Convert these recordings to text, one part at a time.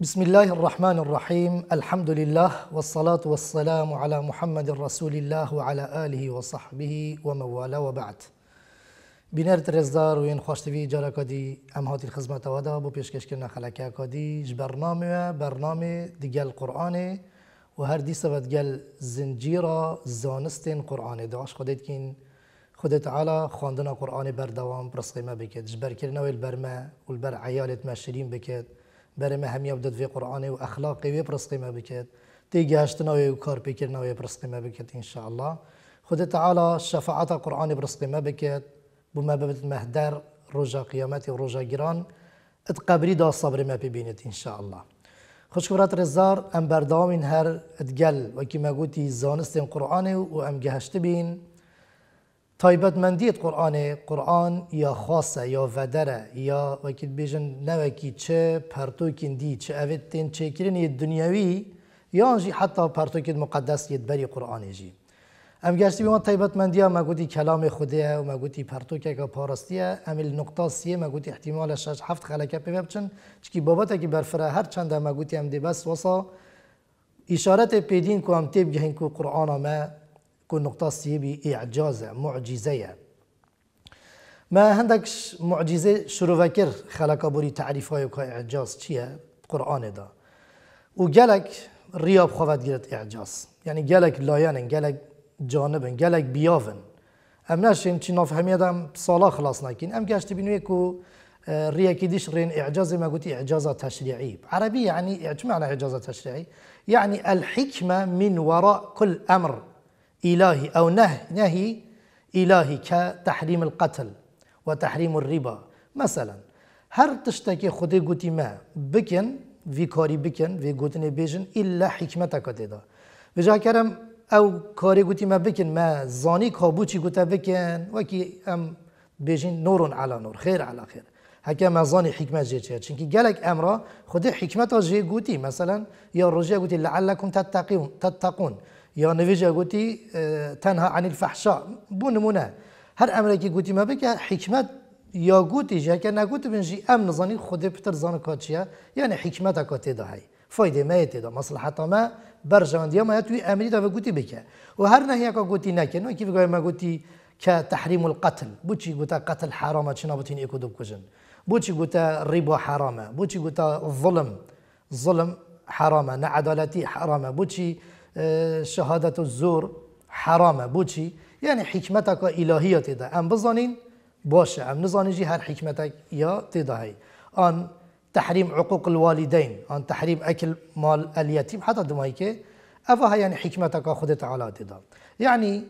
بسم الله الرحمن الرحيم الحمد لله والصلاة والسلام على محمد رسول الله وعلى آله وصحبه وموالاه وبعد بینر ترزدار وين خوشت في جارا کدی ام الخزمة خدمت وادا بو پیشکش کردن خلکه کدی برنامه برنامه دیگل قرآن و هر دیس و دیگل زنجیرا زانستین قرآن داش خودت كين خود على خاندنا قرآن بردوام دوام بكت جبر كرنا والبرما والبر عيالت ما برای مهمی بدد وی قرآنی و اخلاقی وی پرسقی بکد تی نوی و کار پیکرنا و پرسقی بکد انشاءالله خود تعالی شفاعت قرآن پرسقی بکد بما ببت مهدر رجا قیامت و رجا گران ات قبری دا صبر ما ببینید انشاءالله خوشکورات رزار ام بردامین هر اتگل و کی مگوتی زانستین قرآنی و ام گهشت بین تایبەتمەندیت طيب، قورآانێ قورآن یا خواستە یا ڤەدەرە یا وەکیت بێژن نەوەکی چ پەرتۆکیندی چ ئەوێت تێن چێکردنی دنیاوی یانژی حتا پەرتۆکت مقدەستیت بەری قورآانێژی. ئەم گەشتی بمان تایبەتمەندیە مەگوتی کەلامی خودەیە و مەگوتی پەرتۆکێکە پاڕستیە ئەمیل نقطتاسیە مەگوتی احتیمالە شش هەفت خەلەکە پێ بچن چکی بابەتێکی بەرفرە هەر چنددە مەگوتی ئەم دێبەست وەسا ئیشارەتێ پێدین کو ئەم تێبگەهین و قورآانە مە كل نقطة يبي إعجازة معجزة ما عندك معجزة شروع فكر خلق بوري تعريف هاي إعجاز چيه قرآن دا جالك رياب خواد جلت إعجاز يعني جالك لايان جالك جانب جالك بيافن ام ناشين چی نفهمید هم صلاة خلاص نکین ام گشت بینوی ريا اه، ریا ديش رین اعجاز ما قلت اعجاز تشريعي عربي يعني ايش معنى اعجاز تشريعي يعني الحكمة من وراء كل امر إلهي أو نهي, نهي إلهي كتحريم القتل وتحريم الربا مثلا هر تشتكي خودي قوتي ما بكن في كاري بكن في قوتني بيجن إلا حكمتك تدا بجا كرم أو كاري قوتي ما بكن ما زاني كابوتي قوتا بكن وكي أم بيجن نور على نور خير على خير هكا ما زاني حكمة جيتشير چونكي قالك أمره خودي حكمة جي قوتي مثلا يا رجي قوتي لعلكم تتقون تتقون يا نفيجا قوتي آه، تنهى عن الفحشاء بو نمونه هر امريكي قوتي ما بك حكمت يا قوتي جا كان قوت بنجي امن ظني خد بتر ظن كاتشيا يعني حكمتها كاتي ده هي فايده ما يتدا مصلحتها ما برجمند يا ما توي امريكا قوتي بك وهر نهي قوتي نكن كيف ما قوتي كتحريم القتل بوتشي قوتا قتل حرامه شنابتين ايكو دوب كوجن بوتشي قوتا الربا حرامه بوتشي قوتا الظلم ظلم حرامه نعدالتي حرامه بوتشي شهادت الزور حرامه بوچی یعنی حكمتك إلهية تیدا ام بزانین باشه ام نزانی جی هر حکمتک یا تیدا هی آن تحريم عقوق الوالدين أن تحريم أكل مال اليتيم حتى دمايكي أفها يعني حكمتك خد تعالى تدا يعني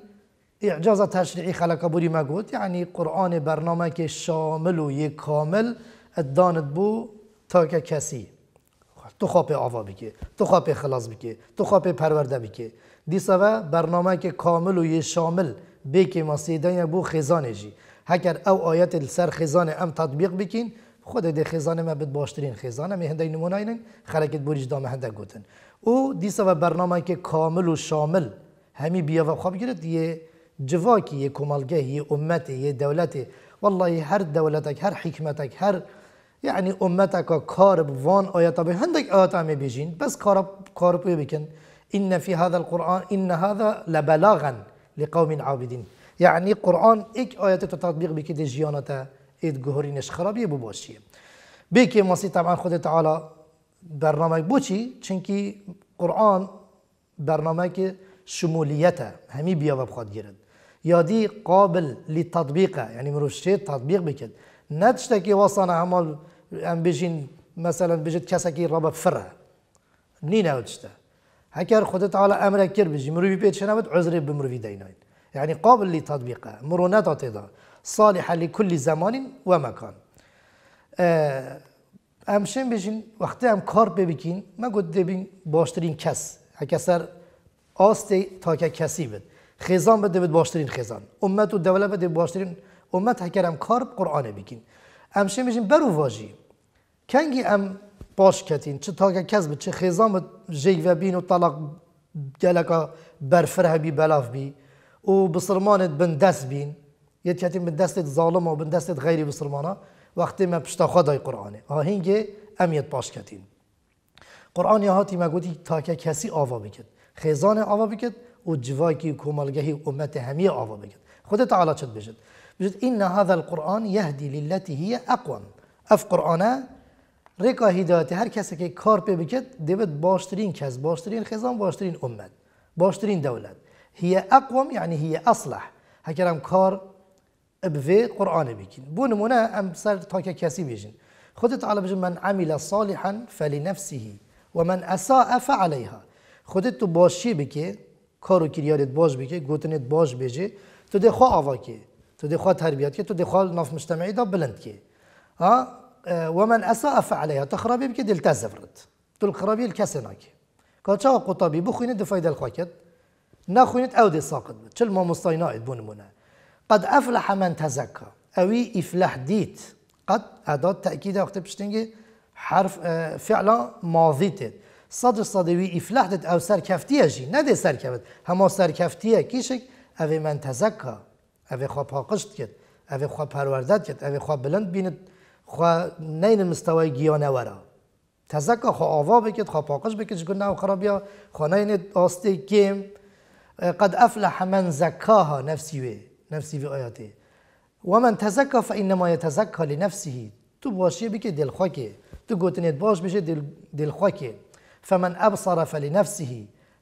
إعجاز تشريعي خلق بوري ما قلت يعني قرآن برنامج شامل ويكامل الدانت بو تاك كسي بخواه تو خواه به آوا بکی تو خواه به خلاص بکی تو خواه به پرورده بکی دیسا و برنامه که کامل و یه شامل بکی مسیدن یا بو خزانه جی هکر او آیت سر خزانه ام تطبیق بکین خود ده خزانه ما بد باشترین خزانه می هنده نمونه اینن خرکت بوریج دام هنده گوتن او دیسا و برنامه که کامل و شامل همی بیا و خواب گرد یه جواکی یه کمالگه یه امتی یه دولتی والله هر دولتک هر حکمتک هر يعني أمتك كارب وان آياتا طبعا هندك آيات عم بيجين بس كارب كارب بكن إن في هذا القرآن إن هذا لبلاغا لقوم عابدين يعني قرآن إك آيات تطبيق بك دي جيانتا إد جهرينش خرابية بباشية بيكي مصي طبعا خود تعالى برنامج بوشي چنكي قرآن برنامج شموليته همي بيا بخواد گيرد يادي قابل لتطبيقه يعني مروشي تطبيق بكد نتشتكي وصانا عمل ام بژین مثلا بژێت کەسێکی ڕەبە فرە نی ناوچتە هەکار خودت تاالە ئەمرە کرد بژی مروی یعنی پێ چناوت عزرێ مروی دەینین يعني قابل لتطبيقه مرو نتعتضى لی لکل زمان مکان امشن بشین وقتی هم کار ببکین ما گفت دبین باشترین کس هکسر آسته تا که کسی بود خزان بده باشترین خزان امت و دوله بده باشترین امت هم کار قرآن بکنین. ام شمیشین برو واجی کنگی ام باش کتین چه تاگه کس چه خیزام جیگ و بین و طلاق گلکا برفره بی بلاف بی و بسرمانت بن دست بین یت کتین بن دستت ظالم و بن دستت غیری بسرمانا وقتی ما پشتا خدای قرآنه آهنگ امیت باش کتین قرآن یا هاتی مگودی که کسی آوا بکد خیزان آوا بکد و جوایی که کمالگهی امت همیه آوا بکد خود تعالی چد بجد بجد إن هذا القرآن يهدي للتي هي أقوى اف قرآن ريكا هدایت هر كسا كي كار پی بکد دیبت باشترین کس باشترین خزان باشترين امت باشترين دولة هي أقوى يعني هي اصلح هكرم كار بفي قرآن بكين بو نمونه ام سر تاكا كاسي بيجين خد تعالى بجد من عمل صالحا فلنفسه ومن اساء فعليها خدت تو باشي بكي كارو كريارت باش بكي قوتنت باش بجي تو ده خواه آواكي تو دي خوا تربيات كي تو دي خوا ناف مجتمعي دا بلند كي ها آه، ومن اساء فعليها تخربي بكي دلتا زفرت تو الخرابي الكاسيناكي قال شاو قطابي بخوين دي فايده الخوكت ناخوين او دي ساقط تشل ما مستينايد بونمونا قد افلح من تزكى اوي افلاح ديت قد اداه تاكيد وقت بشتنجي حرف آه، فعلا ماضيت صدر صدوي افلح دت او سركفتيه اجي ندي سركفت هما سركفتيه كيشك اوي من تزكى اوی خواه پاکست کد اوی خواه پروردت کد اوی خواه بلند بیند خواه نین مستوای گیانه ورا تزکا خواه آوا بکد خواه پاقش بکد چگونه او خرابیا خواه نین آسته کم قد افلح من زکاها نفسی وی نفسی وی آیاته و من تزکا تزکا لی نفسی، تو باشی بکه دلخواه تو گوتنیت باش بشه دل دلخواه فمن ابصر فلنفسه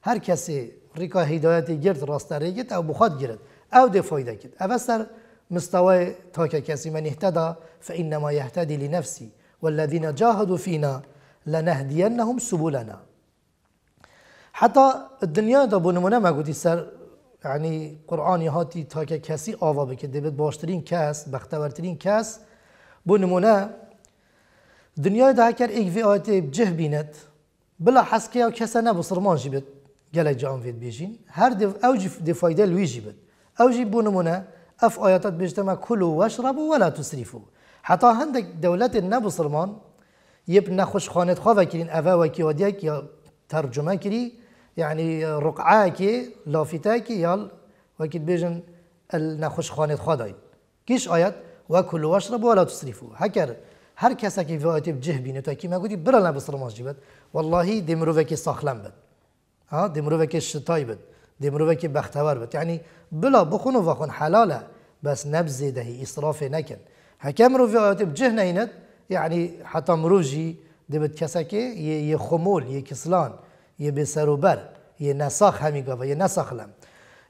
هر کسی ریکا هدایت گرد راست او بخواد گرد أو دي فايدة كد أفسر مستوى تاك كسي من اهتدى فإنما يهتدي لنفسي والذين جاهدوا فينا لنهدينهم سبلنا حتى الدنيا دا بنمونه ما قلت سر يعني قرآن يهاتي تاك كسي آوا بكده بد باشترين كاس بختورترين كاس بنمونه دنيا دا هكر في وی آیت بجه بينت بلا حسكي او کسا نبصر ما جبت گلک جان فيد بيجين هر دي او دي فايده لوي جبت او جيبوا نمونه اف اياتات بيجتمع كلوا واشربوا ولا تسرفوا حتى هندك النبو سلمان يب نخش خانة خوفا كرين افا وديك يا ترجمه كري يعني رقعاك لافتاك يال وكي بيجن النخوش خانة خوفا كيش آيات وكلوا واشربوا ولا تسرفوا هكر هر کس که وایت بجه بینه تا کی مگودی برال نبصر ماجی بد والله دمرو وکی ساخلم بد ها دمرو وکی شتای بد دیمروه که بختور بود یعنی بلا بخون و بخون حلاله بس نبز دهی اصراف نکن حکم رو فی آیات بجه نیند یعنی حتی مروجی دبت کسا که یه, خمول یه کسلان یه بسر و بر یه نساخ همی و یه نساخ لم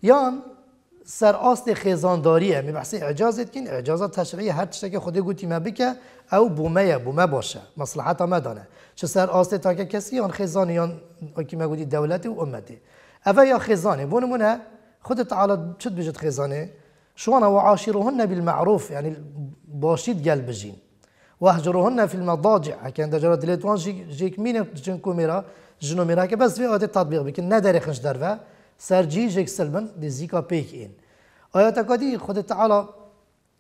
یان سر آست خیزانداریه می یعنی بحثی اعجازت کن اعجازات تشریعی هر چیزی که خودی گوتی ما بکه او بومه بومه باشه مصلحت ما دانه چه سر آست تا که کسی آن خیزان یان که دولت و امتی أفا يا خزانة بون منا خدت تعالى شد بجد خزانة شو أنا وعاشرهن بالمعروف يعني باشيد قال بجين واهجرهن في المضاجع كان دجرة دليت وان جيك مين جنكو ميرا جنو ميرا بس في آتي تطبيق بكن نداري خنش سر جي جيك سلمن دي زيكا بيك إن آيات قدي خدت تعالى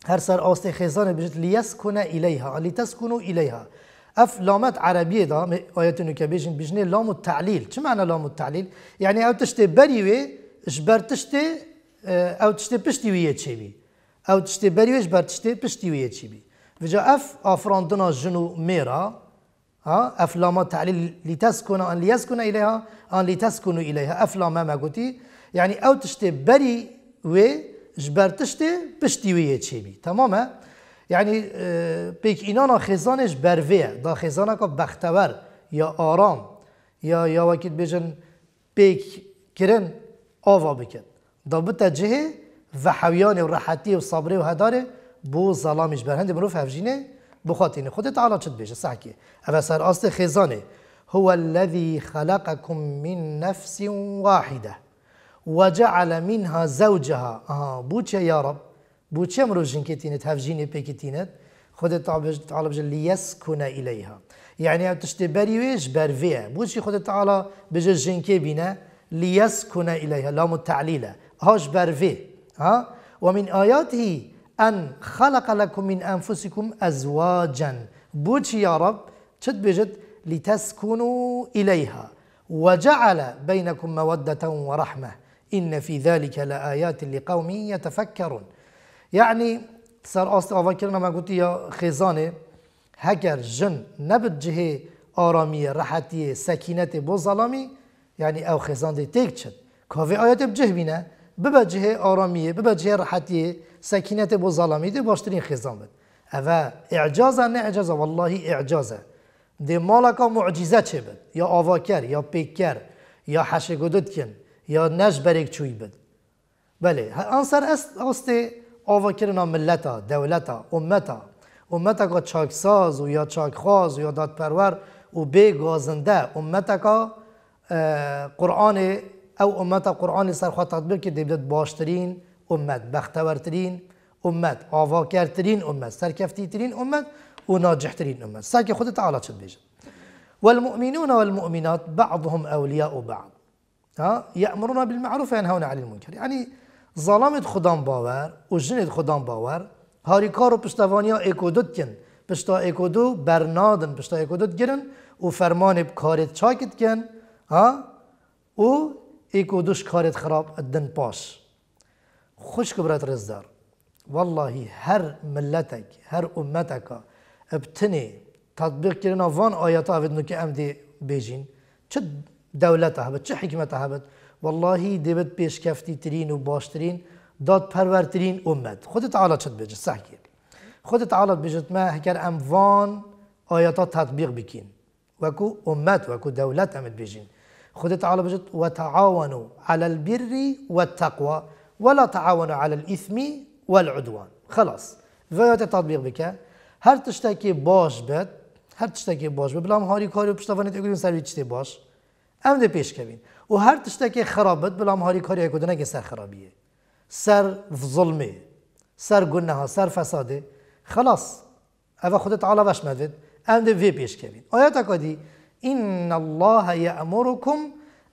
هر سر آست خزانة بجد ليسكن إليها لتسكنوا إليها اف لامات عربيه دا ايات نو بيجن بيجن لام التعليل شو معنى لام التعليل يعني او تشتي بريوي جبرتشتي تشتي آه، او تشتي بشتي ويا تشيبي او تشتي بريوي جبرتشتي تشتي بشتي ويا تشيبي فجا اف افراندنا جنو ميرا ها اف لام التعليل لتسكن ان ليسكن اليها ان لتسكن اليها اف لام ما قلتي يعني او تشتي بري وي جبر تشتي بشتي ويا تشيبي تماما يعني بيك إنانا اه، خزانش بروه دا خزانا که بختور یا آرام یا یا وقت بیجن پیک کرن آوا بکن دا بتجه و حویان و راحتی و صبری و هداره بو ظلامش برهند مروف هفجینه بخاطر خود تعالی چد بیجه صحکی اول سر آست خزانه هو الذي خلقكم من نفس واحده وجعل منها زوجها آه بوچه يا رب بو چه مروجن كتينت هفجين بكتينت خود تعالى بجل ليسكن إليها يعني تشتبري ويش بو بوشي خود تعالى بجل جنكي بنا ليسكن إليها لام التعليلة هاش برفيه ها ومن آياته أن خلق لكم من أنفسكم أزواجا بوشي يا رب تشد بجد لتسكنوا إليها وجعل بينكم مودة ورحمة إن في ذلك لآيات لقوم يتفكرون یعنی سر آست آوا کردن من یا خزانه؟ هگر جن نبد جهه آرامی راحتی سکینت بو یعنی او خیزان دی تیک چد کافی آیت بجه بینه ببا جهه آرامیه ببا جهه راحتی سکینت بو ظلامی دی باشترین خیزان بد اوه اعجازه نه اعجازه والله اعجازه دی مالکا معجزه چه بد یا آواکر یا پیکر یا گدد کن یا نش بریک چوی بد بله انصر است آوا کردن ملتا، دولتا، امتا امتا که چاکساز و یا چاکخواز و یا داد پرور و بی گازنده امتا کا قرآن او امتا قرآن سرخواه تطبیق که دیبدت باشترین امت بختورترین امت کرترین امت سرکفتیترین امت و ناجحترین امت سر که خود تعالی چند بیجد والمؤمنون والمؤمنات بعضهم أولياء بعض ها يأمرون بالمعروف وينهون عن المنكر يعني ظلامت خودم باور و جنت خودم باور هاری کار و پشتوانیا اکودت کن پشتا اکودو برنادن پشتا اکودت گرن و فرمان کارت چاکت کن ها و اکودوش کارت خراب دن پاش خوش کبرت رزدار والله هر ملتک هر امتک ابتنی تطبیق کردن وان آیات آوید نو که ام دی بیجین چه دولت هبت چه حکمت هبت والله دبت پیشکفتی ترین و ترين داد ترين امت خود تعالى چد بجد صح خود تعالى بجد ما هکر اموان آياتا تطبيق بكين وكو أمت وكو دولت امت بيجين خود تعالى بجد وتعاونوا على البر والتقوى ولا تعاونوا على الإثم والعدوان خلاص فيات تطبيق بك هر تشتكي باش بد هر تشتكي باش بد بلا مهاري كاري وبشتفاني تقولين سر باش ده بيش کبین و هەر تشتێکی خراپەت بەڵام که سر خرابیه سر ظلمه سر گنه ها سر فساده خلاص ئەوە خودت علا بەش مەدێت ئەم دە وێ پێشکەوین آیت اکادی إن الله يأمركم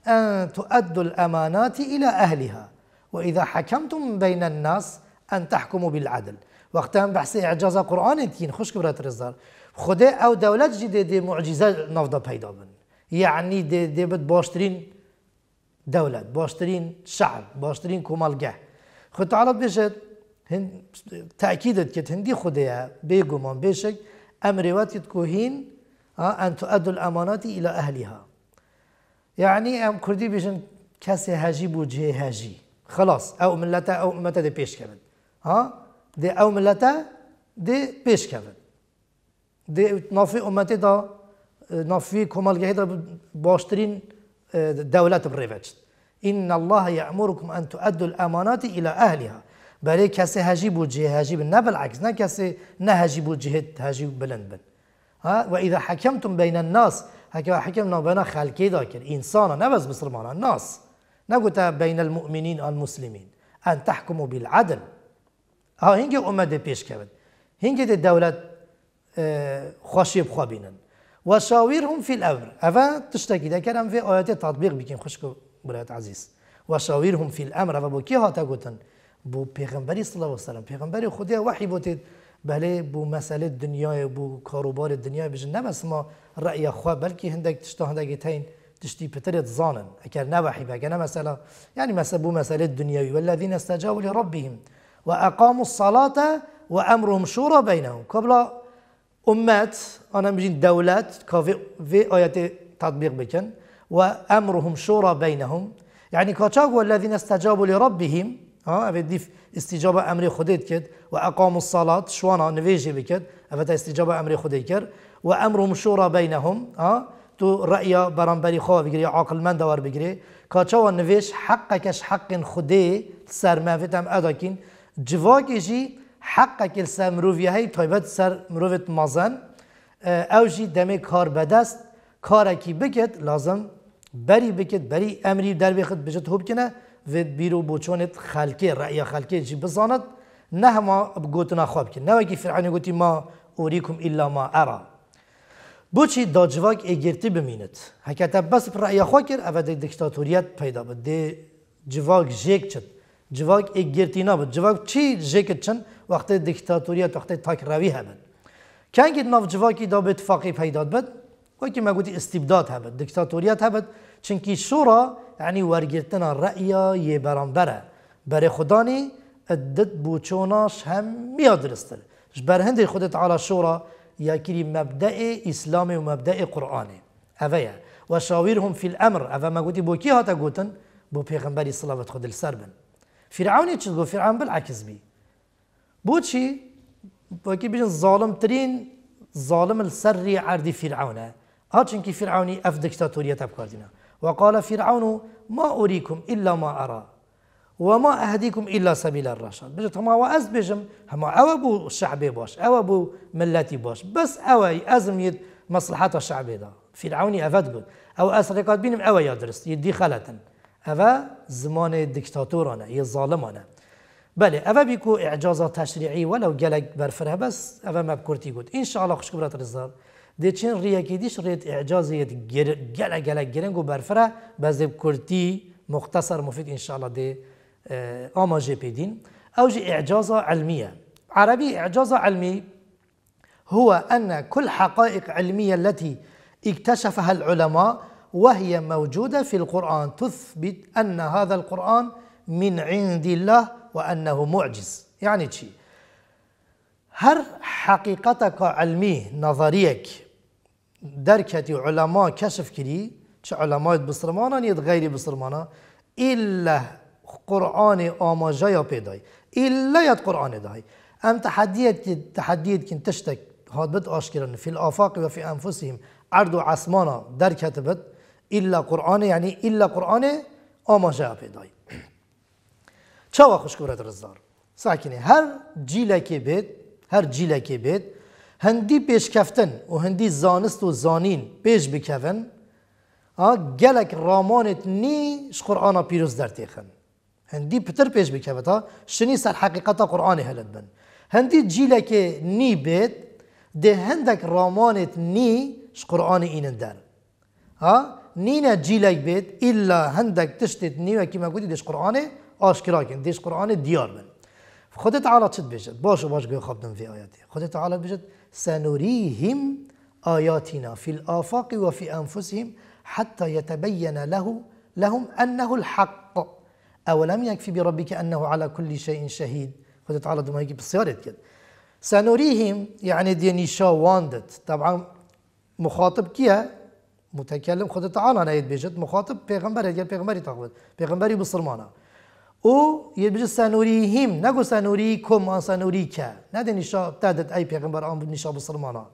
أن تؤدوا الأمانات إلى أهلها وإذا حكمتم بين الناس أن تحكموا بالعدل وقتا بحث إعجاز قرآن تین خوش كبرات رزار خدا أو دولت جديدة معجزة نفضة پیدا بن يعني دي, دي بد باشترین دولت باشترین شعب باشترین کمالگه خود تعالی بشد هن تأکیدت که هندی خودیا بيجومان بيشك أمر واتت كوهين أن تؤدوا الأمانات إلى أهلها یعنی أم کردی بيشن کسی هجی بو جه هجی خلاص أو ملتا أو أمتا دی پیش كبد ها دي أو ملتا دی پیش كبد دی نافی أمتي دا نافي كمال جهدا باشترین دولة بريفت إن الله يأمركم أن تؤدوا الأمانات إلى أهلها بلي كسي هجي بو جي هجي بن بالعكس نا كسي نا هجي بو جهد هجي بلند بن ها وإذا حكمتم بين الناس هكا حكمنا بين خلقي ذاكر إنسانا نبز مسلمان الناس نقول بين المؤمنين والمسلمين أن تحكموا بالعدل ها هنجي أمة دي بيش كبد هنجي دي دولة اه، خوشي وشاورهم في الأمر أفا تشتكي ده كلام في آيات التطبيق بكين خشكو برات عزيز وشاورهم في الأمر أفا بو كي هاتا قوتن بو پیغمبری صلی الله علیه و سلم پیغمبری خدا وحی بوتید بله بو مسئله دنیای بو کاروبار دنیای بجن نه ما رأی خوا بلکه هندک تشتا هندک تین تشتي بترد ظانن اكر نوحي بقى مثلا مساله يعني بو مساله الدنيوي والذين استجابوا لربهم واقاموا الصلاه وامرهم شورى بينهم قبل امات انا مجين دولات كافي في ايات تطبيق بكن وامرهم شورى بينهم يعني كاتشاغو الذين استجابوا لربهم ها ديف استجابه امر خديت كد واقاموا الصلاه شوانا نفيجي بكد افتا استجابه امر خديت كد وامرهم شورى بينهم ها تو رأي بري خواه بگری عاقل من دوار بگری کاچا و حقكش حق خدي سر ما فيتم أداكين جواكي جي حقەکە سە مرۆڤیهەی تایبەت سەر مرۆڤێت مەزەن ئەو ژی دەمێ کار بەدەست کارێکی بکێت لازم بەری بکێت بەری ئەمری دەربێخت بژێت هۆ بکەنە vê bîro boçonê xelkê reya xelkê jî bizanat ne hema gotina xwe bikin. Newekî firhenê gotî ma orîkum illa ma era. Boçî dacivak êgirtî bimînet. Heke te bes reya xwe kir ev dek diktatoriyet peyda bi dê civak jêk çin. Civak êgirtî nabin. Civak çî jêket çin وقت دیکتاتوریت وقت تاکروی هبن کن که ناف جواکی دا به اتفاقی پیدا بد وکی مگو دی استبداد هبد دیکتاتوریت هبد چنکی شورا یعنی ورگرتن رأی یه برانبره بر خدانی ادت بوچوناش هم میاد درستر جبر هندی خودت على شورا يكري مبدأ إسلامي ومبدأ قرآني أفيا وشاورهم في الأمر اوه ما دی بو کی هاتا گوتن بو پیغمبري صلاة خد السربن فرعون گو فرعون بالعكس بي بوچی وەکی ترين زاڵمترین السري عردي فرعون فرعونە هاچنکی فرعوني اف دکتاتۆریەتە بکاردینە وقال فرعون ما أريكم إلا ما أرى وما أهديكم إلا سبيل الرشاد بيجن هما وأز بجم هما أو بو شعبي باش أو بو ملاتي باش بس أو أزم يد مصلحات الشعبي دا فرعوني افاد قد أو أسرقات بينم أو يدرس يدي خالة أفا زمان الدكتاتور أنا يظالم أنا بله اوا بیکو ئەعجازە تەشریعی وەلە و گەلک بەرفرە بەس ئەە مە کورتی گوت ئینشاءله خوشکبرات ڕزار ریه ڕیەکی دیش ڕێت ئەعجازیت گەلە گەلە گرنگ و بەرفرە بەزێ بکورتی مختصر مفید ئینشاءله دێ ئاماژێ اه، پێدین ئەوژی اعجاز علمیە عربي إعجاز علمي هو أن كل حقائق علمية التي اكتشفها العلماء وهي موجودة في القرآن تثبت أن هذا القرآن من عند الله وأنه معجز يعني شيء هر حقيقتك علمي نظريك دركة علماء كشف كري چه علماء بسرمانان نيد غير بسرمانان إلا قرآن آماجا يا بيداي إلا يد قرآن داي أم تحديت تحديت كن تشتك هاد بد آشكرن في الآفاق وفي أنفسهم عرض عصمانا دركة بد إلا قرآن يعني إلا قرآن آماجا يا بيداي چاوا خوشکورت رزدار ساکنه هر که بید هر که بید هندی کفتن و هندی زانست و زانین پیش بکفن گلک رامانت نی قرآن پیروز در تیخن هندی پتر پیش بکفتا شنی سر حقیقت قرآن هلد بن هندی که نی بید ده هندک رامانت نی قرآن اینن در ها نينا جيلك بيت الا هندك تشتت کی ما گودی ديش قرآنه آشکراکن دیس قرآن دیار بن خود تعالی چت بیشد باش و باش گوی خوابدن فی آیاتی خود تعالی بیشد سنوریهم آیاتینا فی الآفاق و فی انفسهم حتى يتبين له لهم أنه الحق أولم يكفي بربك أنه على كل شيء شهيد تعالی تعالى ما هيك بالسيارة سنوریهم سنريهم يعني نیشا واندت طبعا مخاطب كيا متكلم خذ تعالى أنا بيجت مخاطب بيغمبر هيك بيغمبري تاخذ بيغمبري بصرمانا او یه بجه هیم، نگو سنوری کم آن سنوری که نده نشا تدد ای پیغمبر آن نشا بسرمانا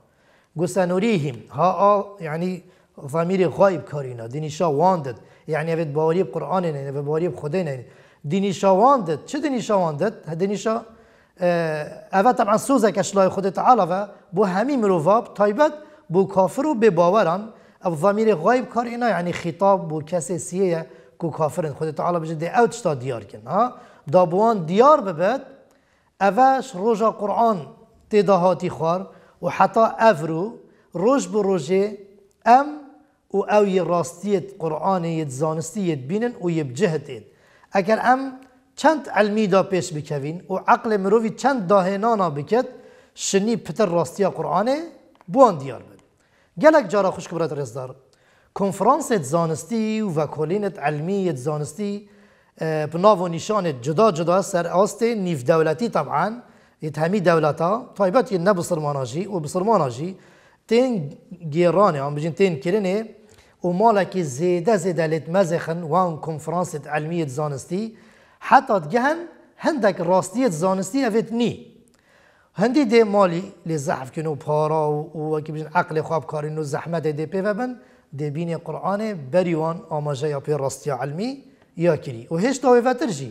گو هیم، ها یعنی ضمیر غایب کارینا دینیشا واندد یعنی اوید باوری قرآن نه اوید باوری خدا نه دینیشا واندد چه دینیشا واندد دینیشا اوید طبعا سوزه کشلای خود تعالی و بو همی مرواب تایبت بو کافر و به باوران او ضمیر غایب کارینا یعنی خطاب بو کسی سیه کو کافرن خود تعالی بجد دی اوت ستا دیار کن ها دابوان دیار ببد اوش روژا قرآن تی خوار و حتی افرو روز بر روز، ام و او یه راستیت قرآن یه زانستیت بینن و یه بجهتید اگر ام چند علمی دا پیش بکوین و عقل مروی چند داهنانا بکت، شنی پتر راستی قرآن بوان دیار بد گلک جارا خوش کبرت رزدار کنفرانس زانستی و کلینت علمی زانستی به ناو نشان جدا جدا سر آست نیف دولتی طبعا ایت همی دولتا طایبت نه بسرماناجی و بسرماناجی تین گیرانه هم بجین تین کرنه و مالکی زیده زیده لیت مزخن وان کنفرانس علمی زانستی حتی گهن هندک راستیت زانستی اوید نی هندی ده مالی لزحف کنو پارا و, و که بجین عقل خواب کارین و زحمت دی پی و بند دبینی قرآن بریوان آماجه یا پیر راستی علمی اه، یا کری و هیچ داوی وتر جی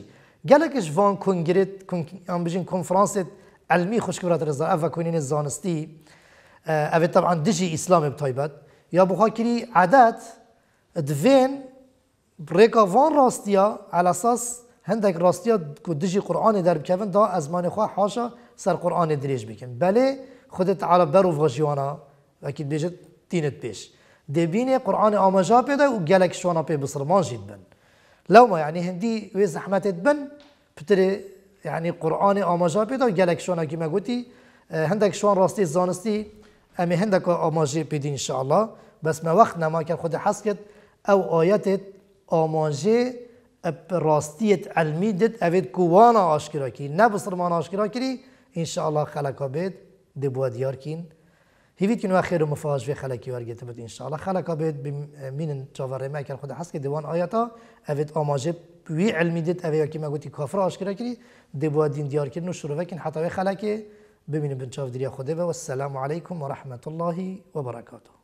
گلکش وان کنگریت ام بجین کنفرانس علمی خوش کرات رضا اوا کنین زانستی اوه طبعا دجی اسلام بتایبت یا بخوا کری عدد دوین بريكا فان راستيا على اساس هندك راستيا كدجي قران در كفن دا ازمان خو حاشا سر قران دريج بكن بله خودت على برو فجيوانا اكيد بيجت تينت بيش دبینه قرآن آماجا پیدا و گلک شوانا پی بسرمان جید بن لوما يعني هندي وي زحمت بن بتري يعني قرآن آماجا پیدا و گلک شوانا که ما گوتی اه، هندك شوان راستی زانستی امی هندك آماجی پیدی انشاءالله بس ما وقت نما که خود حس کد او آیت آماجی راستیت علمی دت اوید کوانا آشکرا کی نه بسرمان آشکرا کری انشاءالله خلقا بید دبوا ديار كين هیوید که نو خیر و مفاز و خلکی ورگیت بد انشاءالله خلکا بید بمینن چاوره مکر خود هست که دیوان آیتا اوید آماجه وی علمی دید اوید که مگوتی کافر آشکرا کری دیبوا دین دیار کرن و شروع کن حتی خلکی ببینیم بنچاف دریا خوده و السلام علیکم و رحمت الله و برکاته